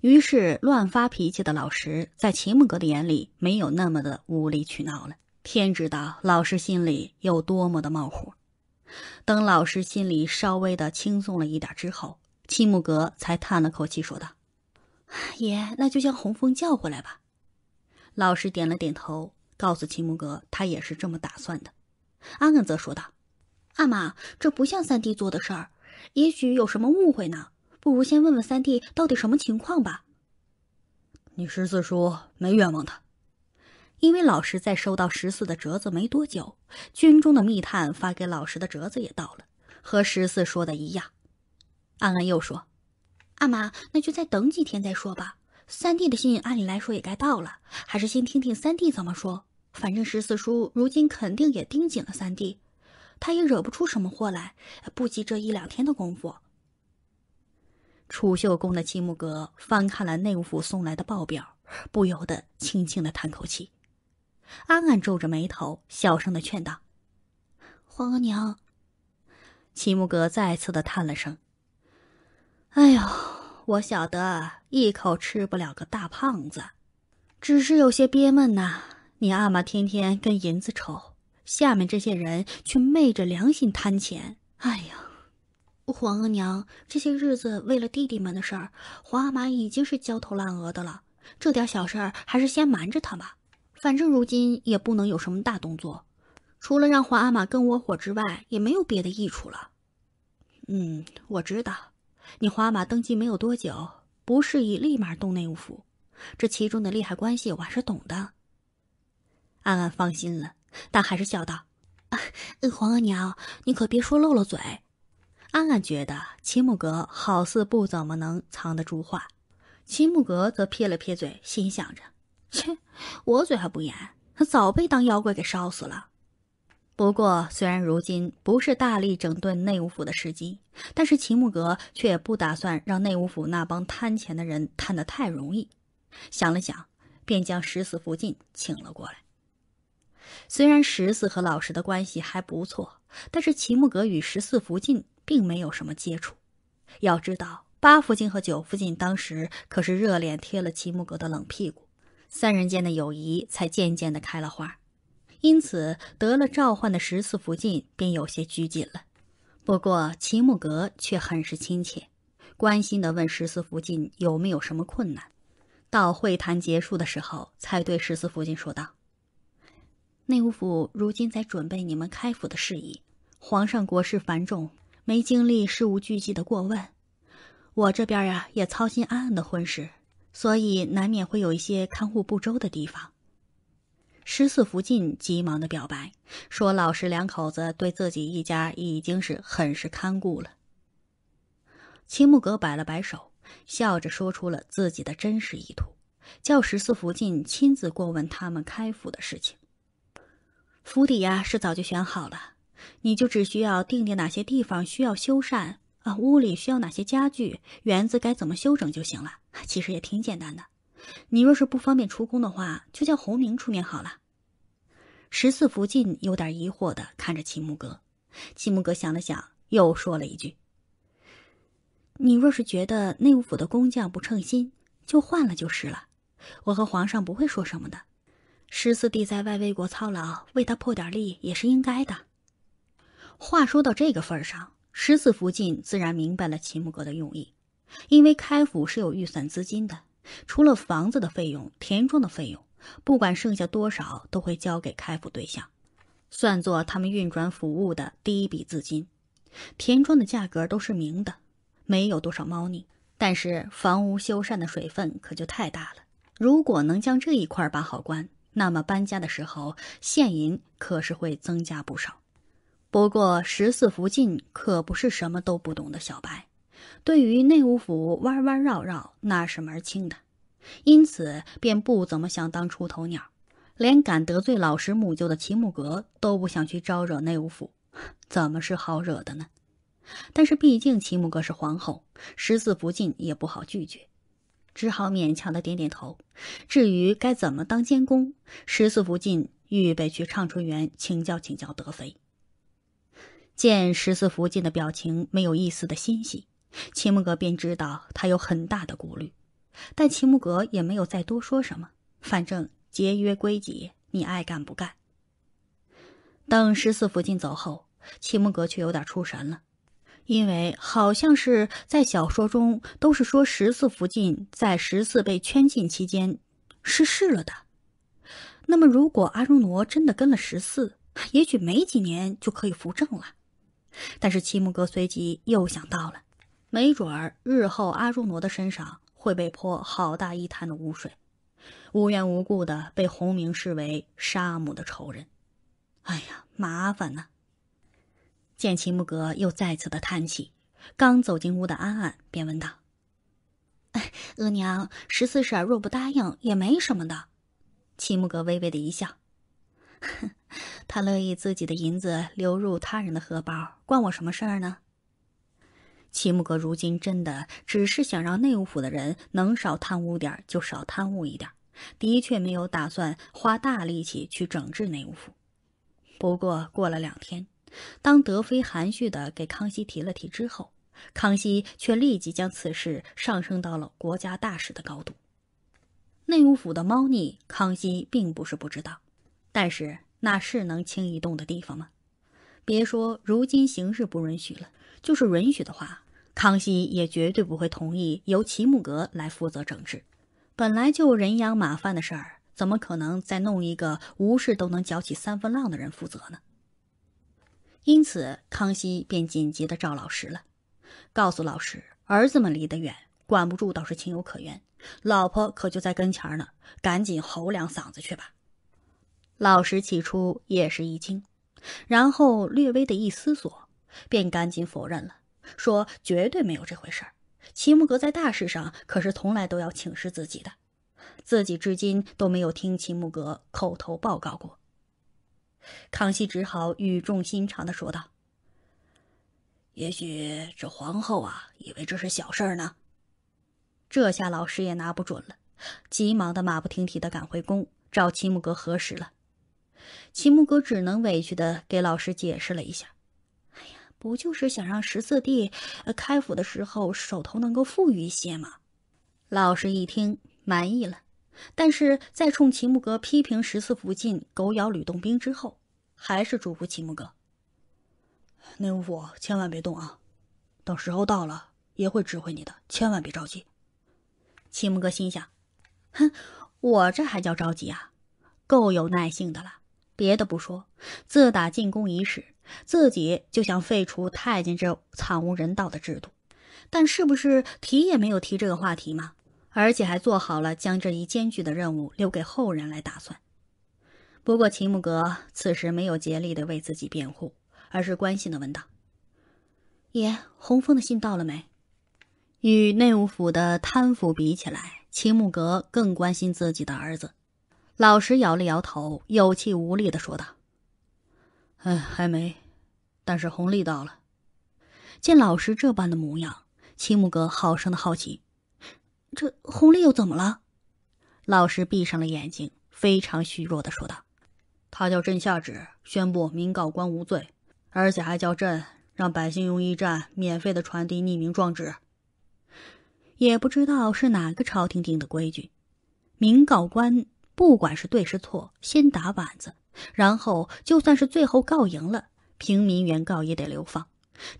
于是，乱发脾气的老石在齐木格的眼里没有那么的无理取闹了。天知道老石心里有多么的冒火。等老石心里稍微的轻松了一点之后，齐木格才叹了口气说道：“爷，那就将洪峰叫回来吧。”老石点了点头，告诉齐木格他也是这么打算的。安恩则说道：“阿玛，这不像三弟做的事儿，也许有什么误会呢。”不如先问问三弟到底什么情况吧。你十四叔没冤枉他，因为老十在收到十四的折子没多久，军中的密探发给老十的折子也到了，和十四说的一样。安安又说：“阿玛，那就再等几天再说吧。三弟的信按理来说也该到了，还是先听听三弟怎么说。反正十四叔如今肯定也盯紧了三弟，他也惹不出什么祸来，不急这一两天的功夫。”储秀宫的齐木格翻看了内务府送来的报表，不由得轻轻的叹口气，暗暗皱着眉头，小声的劝道：“皇额娘。”齐木格再次的叹了声：“哎呦，我晓得一口吃不了个大胖子，只是有些憋闷呐。你阿玛天天跟银子愁，下面这些人却昧着良心贪钱。哎呀！”皇额娘，这些日子为了弟弟们的事儿，皇阿玛已经是焦头烂额的了。这点小事儿还是先瞒着他吧，反正如今也不能有什么大动作，除了让皇阿玛跟我火之外，也没有别的益处了。嗯，我知道，你皇阿玛登基没有多久，不适宜立马动内务府，这其中的利害关系我还是懂的。暗暗放心了，但还是笑道：“啊，皇额娘，你可别说漏了嘴。”暗暗觉得齐木格好似不怎么能藏得住话，齐木格则撇了撇嘴，心想着：“切，我嘴还不严，他早被当妖怪给烧死了。”不过，虽然如今不是大力整顿内务府的时机，但是齐木格却也不打算让内务府那帮贪钱的人贪得太容易。想了想，便将十四福晋请了过来。虽然十四和老十的关系还不错，但是齐木格与十四福晋。并没有什么接触，要知道八福晋和九福晋当时可是热脸贴了齐木格的冷屁股，三人间的友谊才渐渐的开了花。因此得了召唤的十四福晋便有些拘谨了。不过齐木格却很是亲切，关心的问十四福晋有没有什么困难。到会谈结束的时候，才对十四福晋说道：“内务府如今在准备你们开府的事宜，皇上国事繁重。”没精力事无巨细的过问，我这边呀也操心安安的婚事，所以难免会有一些看护不周的地方。十四福晋急忙的表白说：“老实两口子对自己一家已经是很是看顾了。”青木阁摆了摆手，笑着说出了自己的真实意图，叫十四福晋亲自过问他们开府的事情。府邸呀是早就选好了。你就只需要定定哪些地方需要修缮啊，屋里需要哪些家具，园子该怎么修整就行了。其实也挺简单的。你若是不方便出宫的话，就叫洪明出面好了。十四福晋有点疑惑的看着齐木格，齐木格想了想，又说了一句：“你若是觉得内务府的工匠不称心，就换了就是了。我和皇上不会说什么的。十四弟在外为国操劳，为他破点力也是应该的。”话说到这个份儿上，十四福晋自然明白了齐木格的用意，因为开府是有预算资金的，除了房子的费用、田庄的费用，不管剩下多少，都会交给开府对象，算作他们运转府务的第一笔资金。田庄的价格都是明的，没有多少猫腻，但是房屋修缮的水分可就太大了。如果能将这一块把好关，那么搬家的时候现银可是会增加不少。不过十四福晋可不是什么都不懂的小白，对于内务府弯弯绕绕那是门儿清的，因此便不怎么想当出头鸟，连敢得罪老十母舅的齐木格都不想去招惹内务府，怎么是好惹的呢？但是毕竟齐木格是皇后，十四福晋也不好拒绝，只好勉强的点点头。至于该怎么当监工，十四福晋预备去畅春园请教请教德妃。见十四福晋的表情没有一丝的欣喜，齐木格便知道他有很大的顾虑，但齐木格也没有再多说什么。反正节约归节你爱干不干。等十四福晋走后，齐木格却有点出神了，因为好像是在小说中都是说十四福晋在十四被圈禁期间，失事了的。那么如果阿如挪真的跟了十四，也许没几年就可以扶正了。但是齐木格随即又想到了，没准儿日后阿朱挪的身上会被泼好大一滩的污水，无缘无故的被洪明视为杀母的仇人。哎呀，麻烦呐！见齐木格又再次的叹气，刚走进屋的安安便问道：“额娘，十四婶若不答应也没什么的。”齐木格微微的一笑，哼。他乐意自己的银子流入他人的荷包，关我什么事儿呢？齐木格如今真的只是想让内务府的人能少贪污点就少贪污一点，的确没有打算花大力气去整治内务府。不过过了两天，当德妃含蓄的给康熙提了提之后，康熙却立即将此事上升到了国家大事的高度。内务府的猫腻，康熙并不是不知道，但是。那是能轻易动的地方吗？别说如今形势不允许了，就是允许的话，康熙也绝对不会同意由齐木格来负责整治。本来就人仰马翻的事儿，怎么可能再弄一个无事都能搅起三分浪的人负责呢？因此，康熙便紧急的找老师了，告诉老师，儿子们离得远，管不住倒是情有可原，老婆可就在跟前呢，赶紧吼两嗓子去吧。老十起初也是一惊，然后略微的一思索，便赶紧否认了，说绝对没有这回事儿。齐木格在大事上可是从来都要请示自己的，自己至今都没有听齐木格口头报告过。康熙只好语重心长的说道：“也许这皇后啊，以为这是小事儿呢。”这下老师也拿不准了，急忙的马不停蹄的赶回宫找齐木格核实了。齐木哥只能委屈的给老师解释了一下：“哎呀，不就是想让十四弟开府的时候手头能够富裕一些吗？”老师一听满意了，但是在冲齐木哥批评十四福晋“狗咬吕洞宾”之后，还是嘱咐齐木哥：“内务府千万别动啊，等时候到了也会指挥你的，千万别着急。”齐木哥心想：“哼，我这还叫着急啊？够有耐性的了。”别的不说，自打进宫伊始，自己就想废除太监这惨无人道的制度，但是不是提也没有提这个话题嘛？而且还做好了将这一艰巨的任务留给后人来打算。不过秦木格此时没有竭力的为自己辩护，而是关心的问道：“爷，洪峰的信到了没？”与内务府的贪腐比起来，秦木格更关心自己的儿子。老石摇了摇头，有气无力的说道：“哎，还没，但是红利到了。”见老石这般的模样，青木阁好生的好奇：“这红利又怎么了？”老石闭上了眼睛，非常虚弱的说道：“他叫朕下旨宣布民告官无罪，而且还叫朕让百姓用驿站免费的传递匿名状纸。”也不知道是哪个朝廷定的规矩，民告官。不管是对是错，先打板子，然后就算是最后告赢了，平民原告也得流放。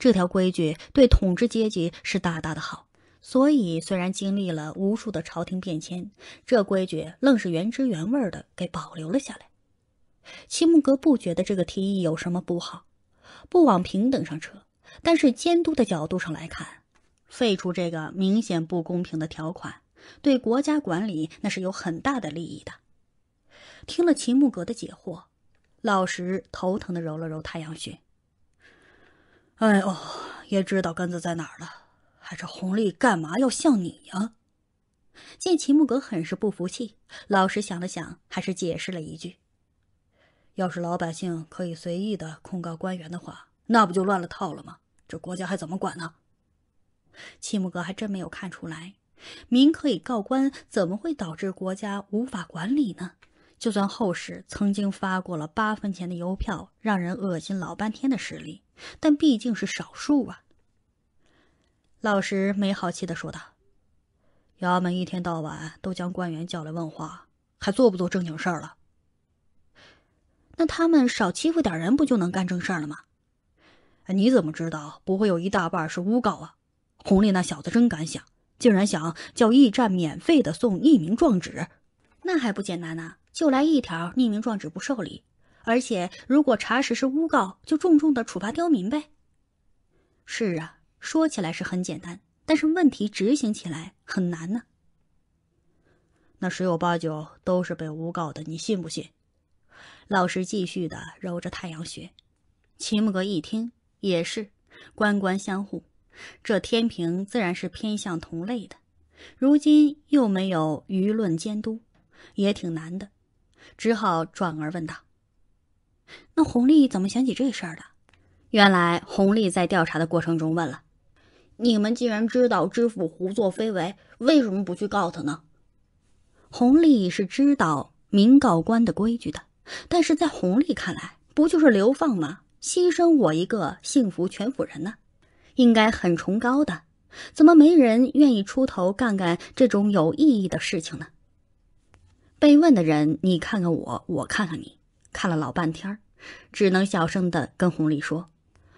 这条规矩对统治阶级是大大的好，所以虽然经历了无数的朝廷变迁，这规矩愣是原汁原味的给保留了下来。齐木格不觉得这个提议有什么不好，不往平等上扯，但是监督的角度上来看，废除这个明显不公平的条款，对国家管理那是有很大的利益的。听了秦木格的解惑，老石头疼的揉了揉太阳穴。哎呦，也知道根子在哪儿了。还是红利干嘛要像你呀？见秦木格很是不服气，老石想了想，还是解释了一句：“要是老百姓可以随意的控告官员的话，那不就乱了套了吗？这国家还怎么管呢？”秦木格还真没有看出来，民可以告官，怎么会导致国家无法管理呢？就算后世曾经发过了八分钱的邮票，让人恶心老半天的实例，但毕竟是少数啊。老石没好气地说：“道：“衙门一天到晚都将官员叫来问话，还做不做正经事儿了？那他们少欺负点人，不就能干正事儿了吗？”你怎么知道不会有一大半是诬告啊？红历那小子真敢想，竟然想叫驿站免费的送一名状纸，那还不简单呢？就来一条匿名状纸不受理，而且如果查实是诬告，就重重的处罚刁民呗。是啊，说起来是很简单，但是问题执行起来很难呢。那十有八九都是被诬告的，你信不信？老师继续的揉着太阳穴。齐木格一听，也是，官官相护，这天平自然是偏向同类的。如今又没有舆论监督，也挺难的。只好转而问道：“那弘丽怎么想起这事儿的？”原来弘丽在调查的过程中问了：“你们既然知道知府胡作非为，为什么不去告他呢？”弘丽是知道民告官的规矩的，但是在弘丽看来，不就是流放吗？牺牲我一个幸福全府人呢，应该很崇高的，怎么没人愿意出头干干这种有意义的事情呢？被问的人，你看看我，我看看你，看了老半天儿，只能小声的跟红丽说：“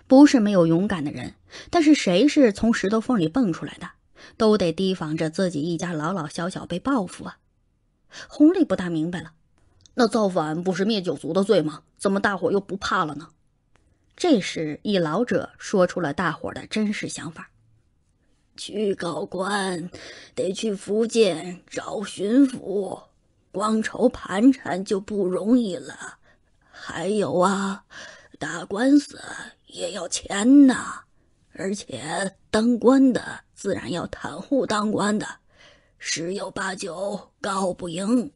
不是没有勇敢的人，但是谁是从石头缝里蹦出来的，都得提防着自己一家老老小小被报复啊。”红丽不大明白了：“那造反不是灭九族的罪吗？怎么大伙又不怕了呢？”这时，一老者说出了大伙的真实想法：“去告官，得去福建找巡抚。”光愁盘缠就不容易了，还有啊，打官司也要钱呐。而且当官的自然要袒护当官的，十有八九告不赢。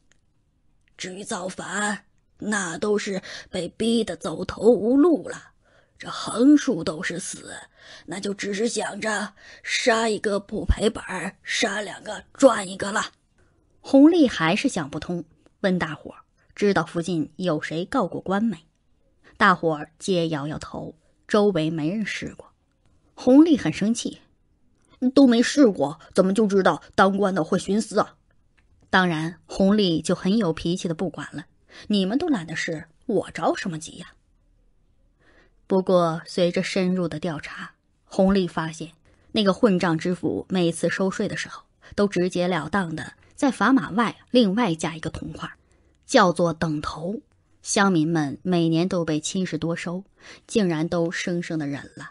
至于造反，那都是被逼得走投无路了。这横竖都是死，那就只是想着杀一个不赔本，杀两个赚一个了。弘丽还是想不通，问大伙儿：“知道附近有谁告过官没？”大伙儿皆摇摇头，周围没人试过。弘丽很生气：“都没试过，怎么就知道当官的会徇私啊？”当然，弘丽就很有脾气的，不管了，你们都懒得试，我着什么急呀？不过，随着深入的调查，弘丽发现那个混账知府每次收税的时候，都直截了当的。在砝码外另外加一个铜块，叫做等头。乡民们每年都被侵蚀多收，竟然都生生的忍了。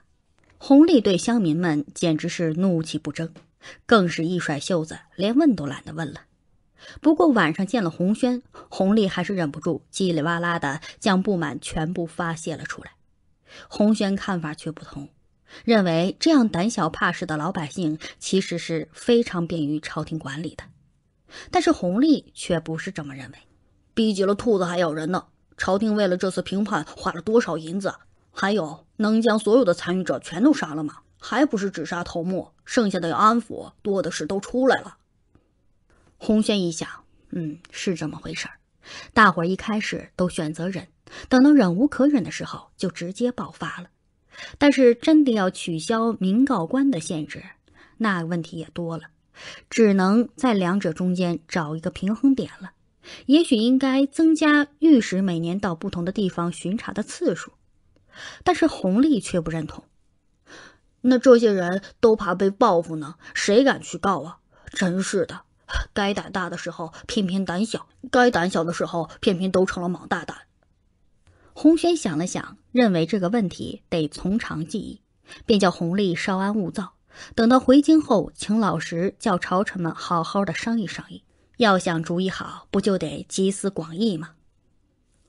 弘利对乡民们简直是怒气不争，更是一甩袖子，连问都懒得问了。不过晚上见了洪轩，洪利还是忍不住叽里哇啦的将不满全部发泄了出来。洪轩看法却不同，认为这样胆小怕事的老百姓其实是非常便于朝廷管理的。但是弘历却不是这么认为，逼急了兔子还咬人呢。朝廷为了这次评判花了多少银子？还有，能将所有的参与者全都杀了吗？还不是只杀头目，剩下的要安抚，多的是都出来了。洪宣一想，嗯，是这么回事儿。大伙儿一开始都选择忍，等到忍无可忍的时候，就直接爆发了。但是，真的要取消民告官的限制，那问题也多了。只能在两者中间找一个平衡点了，也许应该增加御史每年到不同的地方巡查的次数。但是弘利却不认同。那这些人都怕被报复呢，谁敢去告啊？真是的，该胆大的时候偏偏胆小，该胆小的时候偏偏都成了莽大胆。洪轩想了想，认为这个问题得从长计议，便叫洪利稍安勿躁。等到回京后，请老石叫朝臣们好好的商议商议。要想主意好，不就得集思广益吗？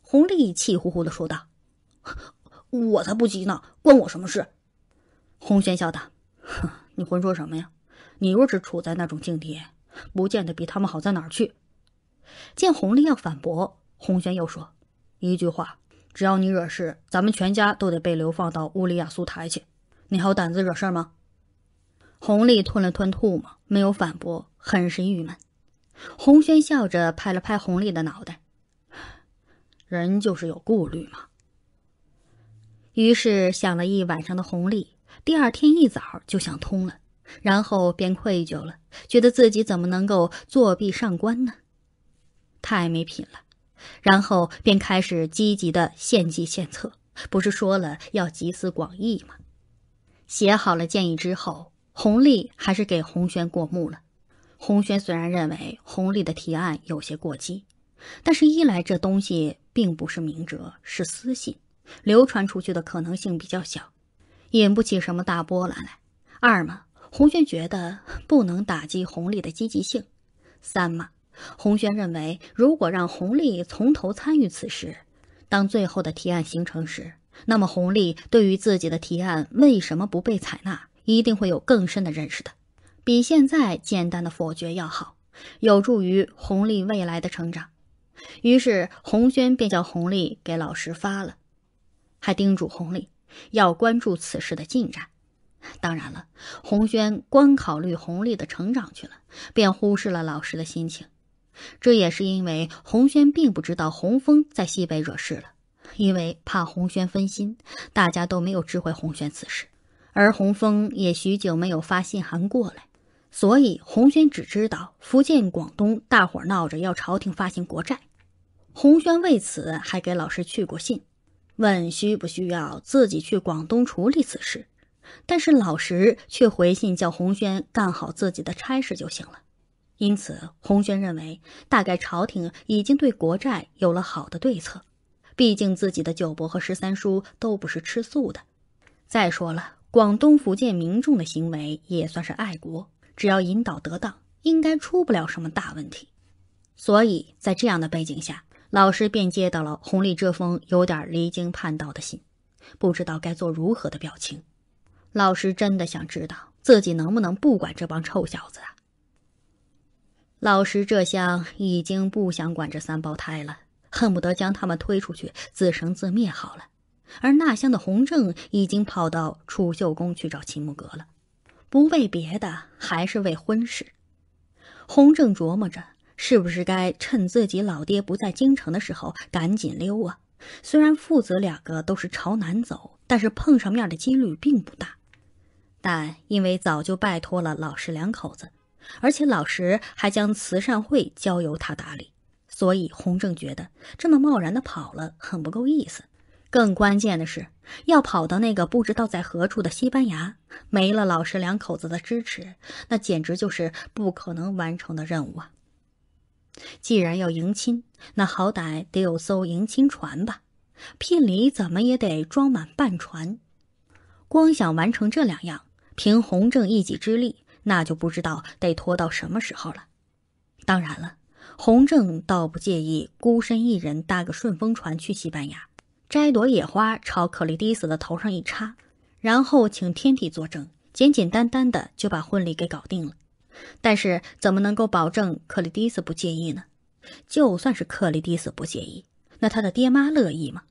洪历气呼呼的说道：“我才不急呢，关我什么事？”洪轩笑道：“哼，你胡说什么呀？你若是处在那种境地，不见得比他们好在哪儿去。”见洪丽要反驳，洪轩又说：“一句话，只要你惹事，咱们全家都得被流放到乌里雅苏台去。你还有胆子惹事儿吗？”弘丽吞了吞唾沫，没有反驳，很是郁闷。洪轩笑着拍了拍弘丽的脑袋：“人就是有顾虑嘛。”于是想了一晚上的红丽，第二天一早就想通了，然后便愧疚了，觉得自己怎么能够作弊上官呢？太没品了。然后便开始积极的献计献策，不是说了要集思广益吗？写好了建议之后。红利还是给洪轩过目了。洪轩虽然认为红利的提案有些过激，但是一来这东西并不是明哲，是私信，流传出去的可能性比较小，引不起什么大波澜来；二嘛，洪轩觉得不能打击红利的积极性；三嘛，洪轩认为如果让红利从头参与此事，当最后的提案形成时，那么红利对于自己的提案为什么不被采纳？一定会有更深的认识的，比现在简单的否决要好，有助于红利未来的成长。于是，洪轩便叫红利给老师发了，还叮嘱红利要关注此事的进展。当然了，洪轩光考虑红利的成长去了，便忽视了老师的心情。这也是因为洪轩并不知道洪峰在西北惹事了，因为怕洪轩分心，大家都没有知会洪轩此事。而洪峰也许久没有发信函过来，所以洪轩只知道福建、广东大伙闹着要朝廷发行国债。洪轩为此还给老师去过信，问需不需要自己去广东处理此事。但是老师却回信叫洪轩干好自己的差事就行了。因此，洪轩认为大概朝廷已经对国债有了好的对策。毕竟自己的九伯和十三叔都不是吃素的。再说了。广东、福建民众的行为也算是爱国，只要引导得当，应该出不了什么大问题。所以在这样的背景下，老师便接到了红丽这封有点离经叛道的信，不知道该做如何的表情。老师真的想知道自己能不能不管这帮臭小子啊？老师这厢已经不想管这三胞胎了，恨不得将他们推出去自生自灭好了。而那厢的洪正已经跑到储秀宫去找秦穆格了，不为别的，还是为婚事。洪正琢磨着，是不是该趁自己老爹不在京城的时候赶紧溜啊？虽然父子两个都是朝南走，但是碰上面的几率并不大。但因为早就拜托了老石两口子，而且老石还将慈善会交由他打理，所以洪正觉得这么贸然的跑了很不够意思。更关键的是，要跑到那个不知道在何处的西班牙，没了老师两口子的支持，那简直就是不可能完成的任务啊！既然要迎亲，那好歹得有艘迎亲船吧？聘礼怎么也得装满半船。光想完成这两样，凭洪正一己之力，那就不知道得拖到什么时候了。当然了，洪正倒不介意孤身一人搭个顺风船去西班牙。摘朵野花，朝克里蒂斯的头上一插，然后请天帝作证，简简单单的就把婚礼给搞定了。但是怎么能够保证克里蒂斯不介意呢？就算是克里蒂斯不介意，那他的爹妈乐意吗？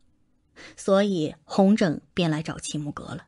所以红正便来找齐木格了。